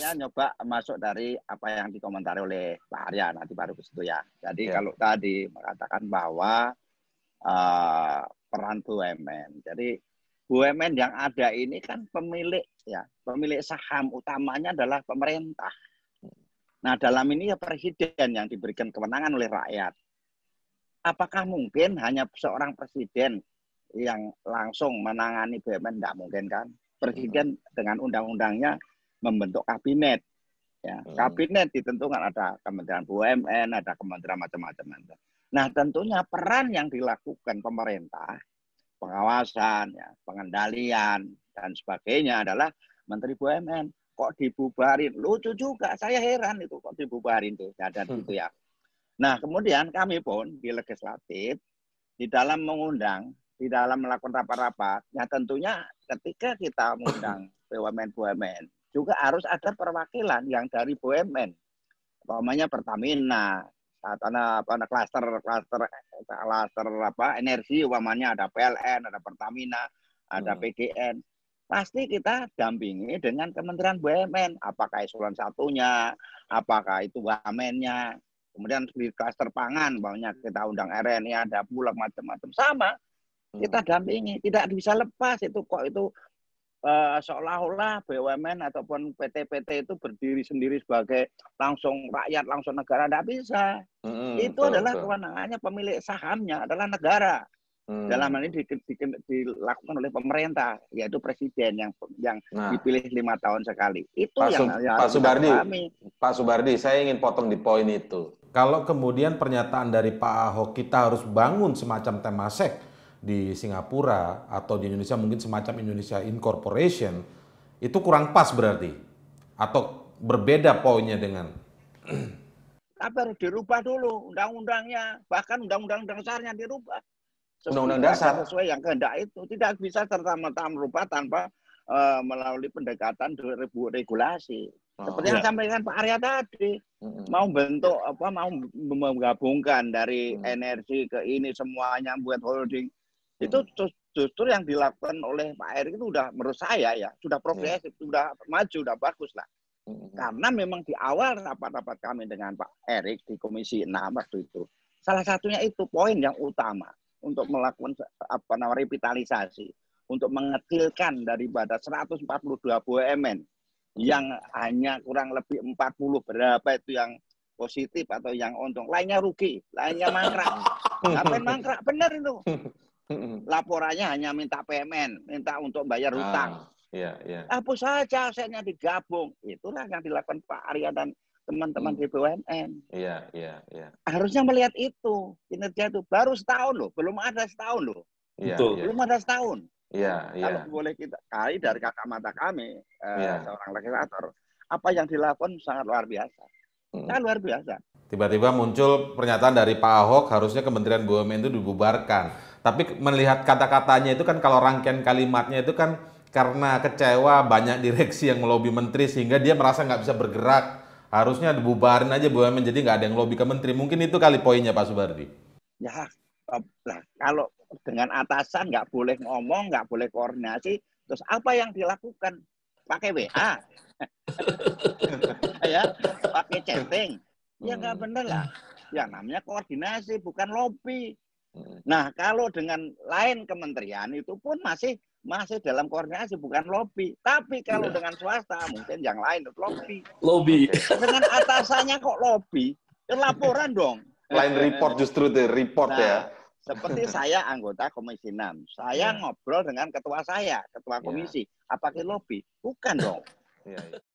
saya nyoba masuk dari apa yang dikomentari oleh Pak Arya nanti baru ke situ ya. Jadi yeah. kalau tadi mengatakan bahwa uh, peran BUMN. Jadi BUMN yang ada ini kan pemilik ya, pemilik saham utamanya adalah pemerintah. Nah, dalam ini ya presiden yang diberikan kewenangan oleh rakyat. Apakah mungkin hanya seorang presiden yang langsung menangani BUMN? Tidak mungkin kan. Presiden dengan undang-undangnya membentuk kabinet. Ya, hmm. kabinet ditentukan ada Kementerian BUMN, ada Kementerian macam-macam. Nah, tentunya peran yang dilakukan pemerintah, pengawasan, ya, pengendalian dan sebagainya adalah Menteri BUMN. Kok dibubarin? Lucu juga, saya heran itu kok dibubarin tuh, ada ya, hmm. itu ya. Nah, kemudian kami pun di legislatif di dalam mengundang, di dalam melakukan rapat-rapat, ya tentunya ketika kita mengundang BUMN-BUMN, juga harus ada perwakilan yang dari BUMN. Umpamanya Pertamina, karena apa klaster klaster klaster apa energi umpamanya ada PLN, ada Pertamina, ada hmm. PGN. Pasti kita dampingi dengan Kementerian BUMN, apakah eselon satunya, apakah itu wamennya, kemudian di klaster pangan banyak kita undang RNI ada pula macam-macam sama kita hmm. dampingi tidak bisa lepas itu kok itu uh, seolah-olah BUMN ataupun PT-PT itu berdiri sendiri sebagai langsung rakyat, langsung negara. Tidak bisa. Hmm, itu betul, adalah kewenangannya pemilik sahamnya adalah negara. Hmm. Dalam hal ini di, di, dilakukan oleh pemerintah, yaitu presiden yang yang nah. dipilih lima tahun sekali. Itu Pak yang, yang Pak Subardi, Pak Subardi, saya ingin potong di poin itu. Kalau kemudian pernyataan dari Pak Ahok kita harus bangun semacam temasek di Singapura atau di Indonesia mungkin semacam Indonesia Incorporation itu kurang pas berarti atau berbeda poinnya dengan apa harus dirubah dulu undang-undangnya bahkan undang-undang dasarnya dirubah undang-undang dasar sesuai yang kehendak itu tidak bisa serta merta merubah tanpa uh, melalui pendekatan regulasi oh, seperti oh, yang iya. sampaikan Pak Arya tadi hmm. mau bentuk apa mau menggabungkan dari hmm. energi ke ini semuanya buat holding itu hmm. justru yang dilakukan oleh Pak Erick itu sudah menurut saya ya, sudah iya. progresif, hmm. sudah maju, sudah bagus lah. Hmm. Karena memang di awal rapat-rapat kami dengan Pak Erick di Komisi 6 waktu itu, salah satunya itu poin yang utama untuk melakukan apa namanya revitalisasi, untuk mengecilkan daripada 142 BUMN yang hanya kurang lebih 40 berapa itu yang positif atau yang untung, lainnya rugi, lainnya mangkrak. Ngapain mangkrak? Benar itu. Laporannya hanya minta PMN, minta untuk bayar hutang. Ah, iya, iya. Hapus saja asetnya digabung. Itulah yang dilakukan Pak Arya dan teman-teman hmm. di BUMN. Iya, iya, iya. Harusnya melihat itu, kinerja itu. Baru setahun loh, belum ada setahun loh. Iya, Iya. Belum ada setahun. Iya, iya. Kalau boleh kita kali dari kakak mata kami, eh, iya. uh, seorang legislator, apa yang dilakukan sangat luar biasa. Hmm. Sangat luar biasa. Tiba-tiba muncul pernyataan dari Pak Ahok, harusnya Kementerian BUMN itu dibubarkan. Tapi melihat kata-katanya itu kan kalau rangkaian kalimatnya itu kan karena kecewa banyak direksi yang melobi menteri sehingga dia merasa nggak bisa bergerak. Harusnya dibubarin aja BUMN jadi nggak ada yang lobi ke menteri. Mungkin itu kali poinnya Pak Subardi. Ya, eh, lah, kalau dengan atasan nggak boleh ngomong, nggak boleh koordinasi, terus apa yang dilakukan? Pakai WA? ya, pakai chatting? Ya nggak hmm. bener lah. Ya namanya koordinasi, bukan lobby. Nah, kalau dengan lain kementerian itu pun masih masih dalam koordinasi bukan lobby. Tapi kalau ya. dengan swasta mungkin yang lain lobby. Lobby. Dengan atasannya kok lobby? Ya laporan dong. Lain report justru deh, report ya. nah, ya. Seperti saya anggota Komisi 6. Saya ya. ngobrol dengan ketua saya, ketua iya. komisi. Ya. Apakah lobby? Bukan dong. ya.